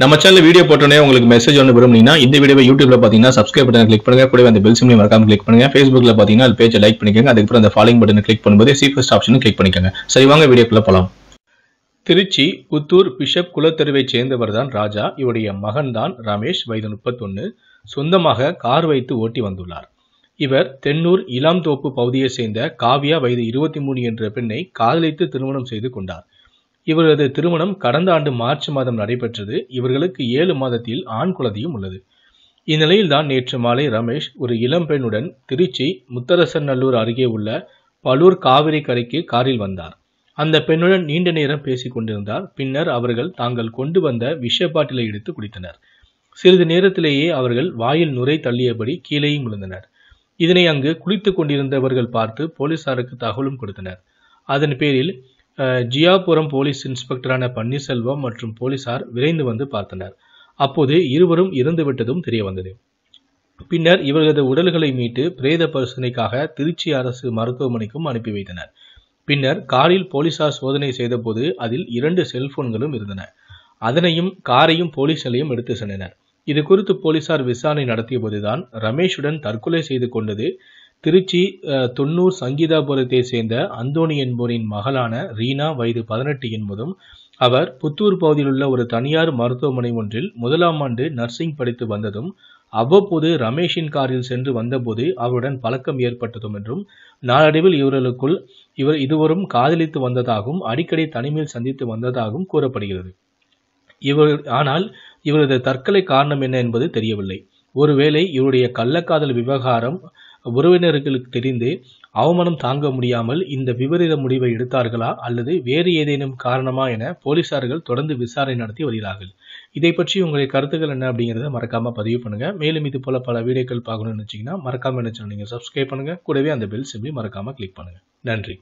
நம்ம channel video போட்டோன்னே உங்களுக்கு மெசேஜ் ஒன்று விரும்புனீங்கன்னா இந்த வீடியோ யூடியூப்ல பார்த்தீங்கன்னா சப்ஸ்கிரைப் பட்டன் கிளிக் பண்ணுங்க கூட அந்த பெல் சிம்லையும் மறக்காம கிளிக் பண்ணுங்க ஃபேஸ்புக்ல பார்த்தீங்கன்னா அது பேஜை லைக் பண்ணிக்கோங்க அதுக்கப்புறம் அந்த ஃபாலோ பட்டன் கிளிக் பண்ணும்போது ஃபர்ஸ்ட் ஆப்ஷனும் கிளிக் பண்ணிக்கோங்க சரி வாங்க வீடியோக்குள்ள போகலாம் திருச்சி புத்தூர் பிஷப் குலத்தருவை சேர்ந்தவர் தான் ராஜா இவருடைய மகன் தான் ரமேஷ் வயது முப்பத்தொன்னு சொந்தமாக கார் வைத்து ஓட்டி வந்துள்ளார் இவர் தென்னூர் இளாம்தோப்பு பகுதியை சேர்ந்த காவியா வயது இருபத்தி மூணு என்ற பெண்ணை காதலித்து திருமணம் செய்து கொண்டார் இவரது திருமணம் கடந்த ஆண்டு மார்ச் மாதம் நடைபெற்றது இவர்களுக்கு ஏழு மாதத்தில் ஆண் குழந்தையும் உள்ளது இந்நிலையில்தான் நேற்று மாலை ரமேஷ் ஒரு இளம்பெண்ணுடன் திருச்சி முத்தரசநல்லூர் அருகே உள்ள பலூர் காவிரி கரைக்கு காரில் வந்தார் அந்த பெண்ணுடன் நீண்ட நேரம் பேசிக் கொண்டிருந்தார் பின்னர் அவர்கள் தாங்கள் கொண்டு வந்த விஷ பாட்டிலை எடுத்து குடித்தனர் சிறிது நேரத்திலேயே அவர்கள் வாயில் நுரை தள்ளியபடி கீழேயும் விழுந்தனர் இதனை அங்கு குளித்துக் கொண்டிருந்தவர்கள் பார்த்து போலீசாருக்கு தகவலும் கொடுத்தனர் அதன் பேரில் ஜியாபுரம் போலீஸ் இன்ஸ்பெக்டரான பன்னீர்செல்வம் மற்றும் போலீசார் விரைந்து வந்து பார்த்தனர் அப்போது இருவரும் இறந்துவிட்டதும் தெரிய வந்தது பின்னர் இவர்களது உடல்களை மீட்டு பிரேத பரிசோதனைக்காக திருச்சி அரசு மருத்துவமனைக்கும் அனுப்பி வைத்தனர் பின்னர் காரில் போலீசார் சோதனை செய்தபோது அதில் இரண்டு செல்போன்களும் இருந்தன அதனையும் காரையும் போலீஸ் நிலையம் எடுத்து சென்றனர் இது குறித்து போலீசார் விசாரணை நடத்திய போதுதான் ரமேஷுடன் தற்கொலை செய்து கொண்டது திருச்சி தொன்னூர் சங்கீதாபுரத்தை சேர்ந்த அந்தோணி என்போரின் மகளான ரீனா வயது பதினெட்டு என்பதும் அவர் புத்தூர் பகுதியில் உள்ள ஒரு தனியார் மருத்துவமனை ஒன்றில் முதலாம் ஆண்டு நர்சிங் படித்து வந்ததும் அவ்வப்போது ரமேஷின் காரில் சென்று வந்தபோது அவருடன் பழக்கம் ஏற்பட்டதும் என்றும் நாளடைவில் இவர்களுக்குள் இவர் இருவரும் காதலித்து வந்ததாகவும் அடிக்கடி தனிமையில் சந்தித்து வந்ததாகவும் கூறப்படுகிறது இவர் ஆனால் இவரது தற்கொலை காரணம் என்ன என்பது தெரியவில்லை ஒருவேளை இவருடைய கள்ளக்காதல் விவகாரம் உறவினர்களுக்கு தெரிந்து அவமானம் தாங்க முடியாமல் இந்த விபரீத முடிவை எடுத்தார்களா அல்லது வேறு ஏதேனும் காரணமா என போலீசார்கள் தொடர்ந்து விசாரணை நடத்தி வருகிறார்கள் இதை பற்றி உங்களுடைய கருத்துக்கள் என்ன அப்படிங்கிறத மறக்காம பதிவு பண்ணுங்க மேலும் இது போல பல வீடியோக்கள் பார்க்கணும்னு நினைச்சீங்கன்னா மறக்காம என்ன நீங்க சப்ஸ்கிரைப் பண்ணுங்க கூடவே அந்த பெல் சிம்பிளி மறக்காம கிளிக் பண்ணுங்க நன்றி